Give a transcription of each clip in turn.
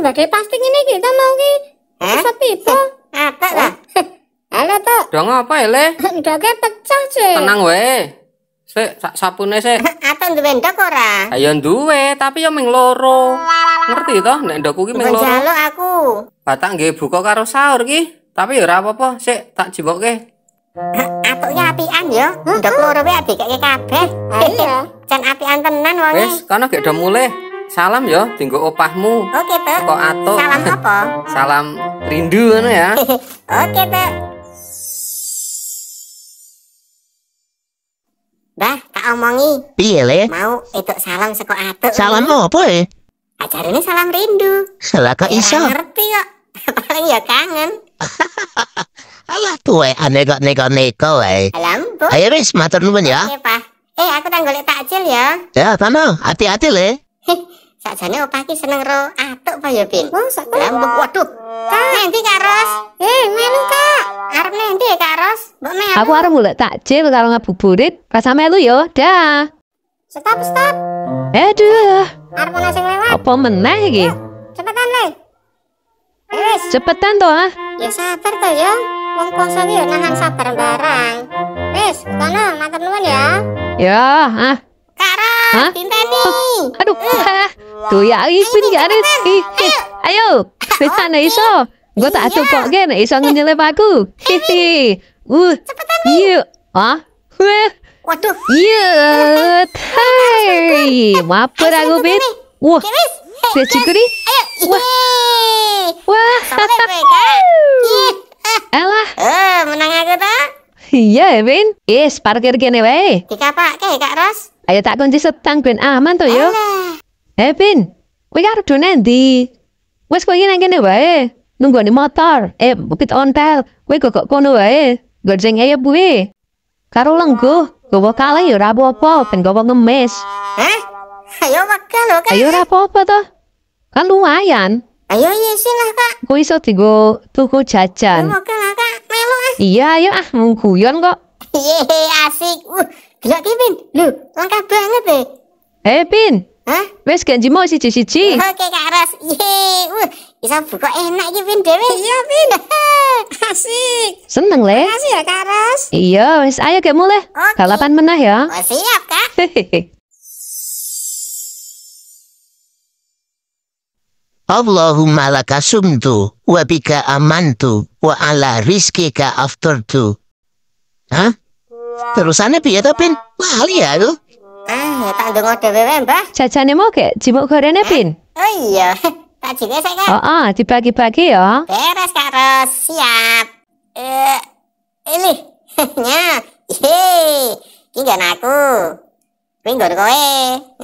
sebagai pasting ini kita mau ki eh? bisa pipo apa lah ala to dong apa ele doke pecah sih tenang we se sak se. sik. Aton duwe ndok ora? Ayo ya, duwe, tapi ya ming loro. Ngerti to, nek ndokku ki ming loro. Njaluk aku. Batang nggih buka karo sahur ki, tapi ya ora apa-apa, sik tak jiwokke. Atuke apian ya, ndok loro we adekake kabeh. Ah, iya. Can apian tenan wong. Wis, kono gek do mulih. Salam yo tinggu opahmu. Oke, okay, Pak. Kok ato. Salam apa? Salam rindu ngono ya. Oke, okay, Pak. Bah, tak omongi. Piye, Le? Mau itu salam seko atuk. Salam opo e? ini salam rindu. Salah kok iso? Ngerti kok. Paling ya kangen. Alah tuwe aneh kok neko-neko wae. Alam, Bu. Ayo wis matur nuwun ya. Oke, Pak. Eh, aku tak golek takjil ya. Ya, tano, hati-hati le. Sakjane opah ki seneng ro atuk apa ya, Bin? Oh, sak lambung waduh. Kak, nanti Kak Ros. Eh, melu Kak. Arep nanti ya Kak Ros. Mbok melu. Aku arep golek takjil karo ngabuburit. Rasa melu yo. Ya, dah. Stop, stop. Aduh. Eh, arep ana sing lewat. Apa meneh iki? Cepetan, Le. Wis, cepetan to, ah. Ya sabar to ya. Wong poso ki yo ya nahan sabar barang. Wis, kono matur nuwun ya. Ya, ah. Hah? Aduh, Tuh ya, Ipin gak ada. Ayo, bisa nih oh, iso. Iya. Gue tak atuh iya. kok gen, iso nyelip aku. Iya. Hihi. Uh, yuk. Ah, Wah. Waduh. Yuk. Hai. Maper aku, Pin. Wah. Saya cikuri. Wah. Wah. Kan? Elah. Eh, menang aku tuh Iya, Ipin. Is, parkir gini, weh. Dikapak, kayak Kak Ros. Ayo tak kunci setang ben aman to yo. Eh Pin, kowe nanti. do nendi? Wes kowe iki nang kene wae. motor. Eh, bukit ontel. Kowe kok kono wae. Gojeng ayo ya, buwe. Eh. Karo lengguh, gowo kalah yo ya, ora apa-apa, ben gowo ngemis. Eh? Ayo wakal lo kan. Ayo ora apa tuh? to. Kan lumayan. Ayo iya sih lah, Kak. tigo iso tigo tuku jajan. Ayo Kak. Melu ah. Iya, ayo ah mung kok. Yeay asik. Uh delok ki Pin. lu lengkap banget eh. Eh Pin. Hah? wes gak njimo siji-siji. Oke Kak Ros. Ye, uh, bisa buka enak ki Pin dewe. Iya Pin. Asik. Seneng le. Makasih ya Kak Ros. Iya, wes ayo gak mulai. Okay. Balapan menah ya. Oh, siap Kak. Allahumma laka sumtu wa bika amantu wa ala rizkika aftartu. Hah? Terusane piye to, Pin? Lali iya eh, ya lu? Ah, tak ndonga dhewe Mbah. Jajane moge jimuk gorene, Pin. Eh, oh iya. Tak jine sik, Kak. Heeh, oh, oh, dibagi-bagi ya. Beres, Kak Siap. Eh, ini. Nya. Hei, iki aku. Kowe nggon kowe.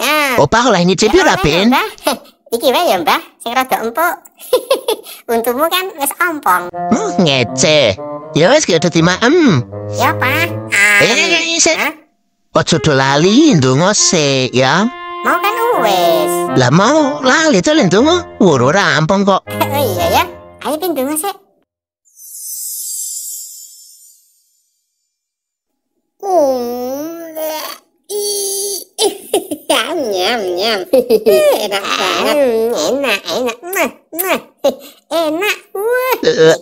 Nah. Ya. Opah oleh nyicip ora, ya, Pin? Iki wae ya, Mbah, sing rada empuk. Untumu kan wis ompong. Huh, oh, ngece. Ya wis gak dadi maem. Ya, Pak. Ah. Eh, eh, eh, sik. Ojo do lali ndonga sik, ya. Mau kan wes? Lah mau lali to ndonga. Woro rampung kok. oh iya ya. Ayo pindunga sik. Oh, nyam nyam enak hmm, banget enak enak nah nah enak wah uh,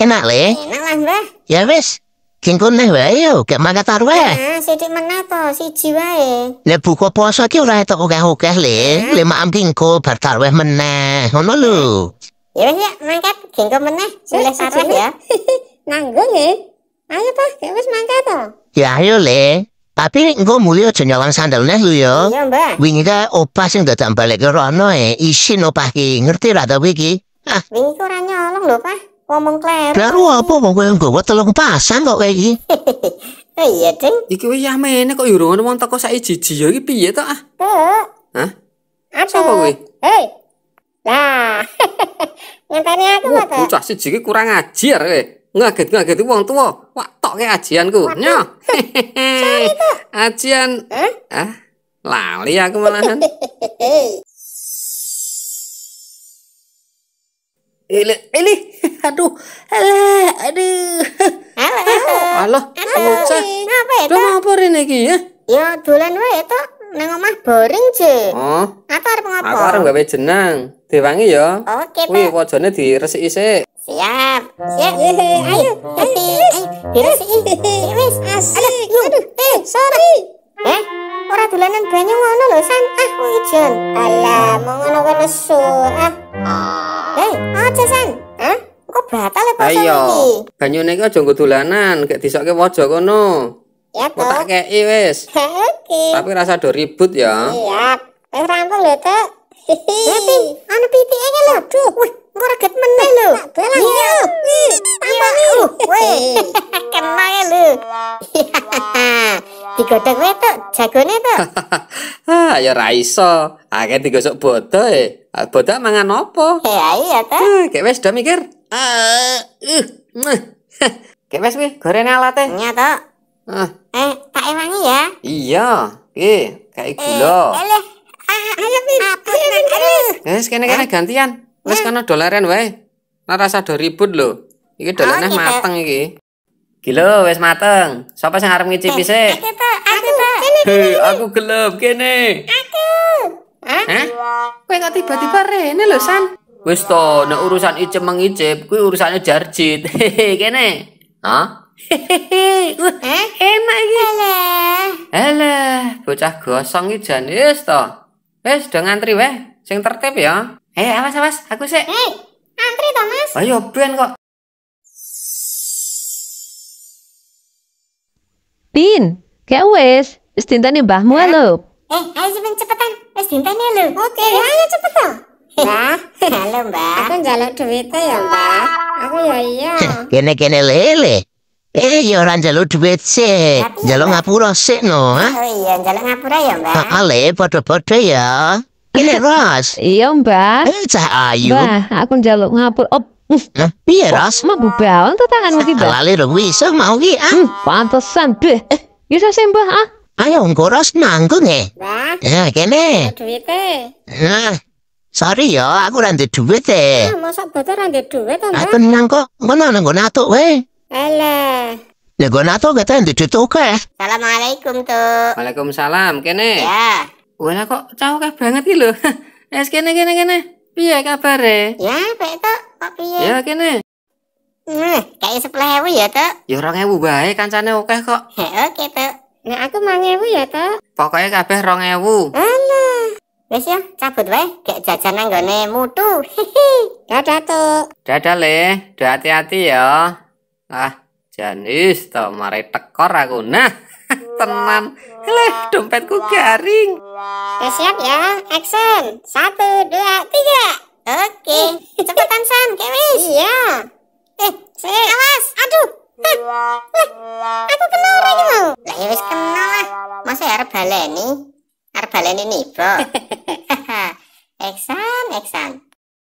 enak le enak lah mbah ya wes Kingkun neh wae yo, gak mangatar wae. Ah, sithik menato siji wae. Le buka poso ki ora etok ogah-ogah le. Nah. Le maam kingko bar tarweh meneh, ngono lho. Ya wis ya, mangkat kingko meneh, sore tarweh ya. Nanggung e. Ayo, Pak, wis mangkat to. Ya ayo le. Tapi engko mulya aja nyawang sandal neh lu ya. Iya, Mbak. Wingi ka opah sing dadak balik ke ana e, isin opah ki. Ngerti ra ta iki? Ah, wingi ku ora nyolong lho, Pak. Ngomong kleru. Kleru apa wong kowe nggawa telung pasang kok kayak iki. Oh iya, Ding. Iki wis yah meneh kok urung wong teko sak jiji ya iki piye to ah? Tuk. Hah? Apa kowe? Hei. Lah. Ngenteni aku lho to. Bocah siji iki kurang ajar kowe. Eh. Ngaget-ngaget wong tuwa. Wak ke ajianku. Nyo. Ajian. Eh? Ah, lali aku malahan. Ele, ele, aduh, alah, aduh. Alah, alah, bocah. Ngapa itu? Duh, apa ya? Ya dolan wae to, nang omah boring je. Oh. Aku arep ngopo? Aku arep gawe jenang. Dewangi ya. Oke, Pak. Kuwi wajane diresiki sik. Siap. Siap. Ayo, ayo. Ya eh, Wis asik. Aduh, eh sorry. Eh, ora dolanan banyu ngono lho, San. Ah, ujen. Alah, mau ngono kowe nesu. Ah. Eh, aja, San. Hah? Kok batal apa ya ah, iya. iki? Ayo. Banyune iki aja nggo dolanan, kayak disokke waja kono. Ya toh. Tak kei wis. Oke. Tapi rasa do ribut ya. Iya. Wis rampung lho, Tuk. Hehehe. Anu pitike lho, duh. Wih, Mureget meneh lho. iya iya uh, weh. Kena lho. wae tok, jagone tok. Ha, ah, ya ra iso. Akeh digosok bodo e. Eh. Ah, bodo mangan apa? Ya iya ta. Kek eh, wis do mikir. Ah, uh. Kek wis kuwi gorene alate. Eh. Iya tok. Eh, tak ewangi ya. Iya. eh kayak gula. Eh, ayo, ayo, ayo, ayo, ayo, ayo, ayo, ayo, Wes eh. kana dolaran wae. Ora rasa do ribut lho. Iki dolaneh mateng iki. Gila wes mateng. Sapa sing arep ngicipi eh, sik? Aku aku Hei, aku gelem kene. Aku. Hah? Kowe kok tiba-tiba rene lho, San. Wes to, nek urusan icip mengicip kuwi urusane Jarjit. Hehe, kene. Hah? Hehehe. Eh, enak iki. Alah. bocah gosong iki jan wis to. Wis do ngantri weh, sing tertib ya. Eh, awas eh, awas, eh, aku sih. Hei, eh, antri dong, Mas. Oh, ayo, iya, ben kok. Pin, kayak wes, wis nih mbahmu lo. Eh, ayo sampean cepetan. istinta nih lo. Oke, okay. ayo cepet toh. halo Mbah. Aku jalan duwite ya, Mbak. Aku ya iya. Kene-kene lele. Eh, ya orang njaluk duit sih. Jalur ngapura sih no, ha? Oh iya, jalur ngapura ya, Mbak. Ale le, padha ya. Ini iya, iya, Ras. Iya Mbak. Eh cah ayu. Mbak, aku njaluk ngapur. Op. Oh, nah, uh. Piye Ras? bu bawang untuk tanganmu sih Mbak. Lali dong bisa mau gi ah. Hmm, pantesan, Beh. Eh. Ya, sih Mbak ah. Ayo engko Ras nanggung eh. Mbak. Ya kene. eh. Nah. Sorry eh. ya, aku rantai duit e. Nah, masa betul rantai duit to, Mbak? Aku nang kok Mana nang nggon atuk wae. Alah. Eh, ya nato atuk kata ndek duit oke. Assalamualaikum, tuh. Waalaikumsalam, kene. Ya. Wala kok cau kah banget ki lho. Es eh, kene kene kene. Piye kabare? Ya, baik tok. Kok piye? Ya kene. Nah, kayak sebelah ewu ya tok. Ya orang ewu baik, kancane oke kok. He, oke tuh. Nah, aku mang ewu ya tuh. Pokoknya kabeh rong ewu. Alah. Wis ya, cabut weh. Gak jajan nang gone mutu. Dadah tok. Dadah le. Hati-hati ya. Ah, janis tok mari tekor aku. Nah tenan. Leh, dompetku garing. Udah eh, siap ya, action. Satu, dua, tiga. Oke, cepetan San, kewis. Iya. Eh, si awas. Aduh. Hah. Eh, aku kena orang iki mau. Lah ya wis kena lah. Masa harap ya baleni? Harap baleni bro Eksan, eksan.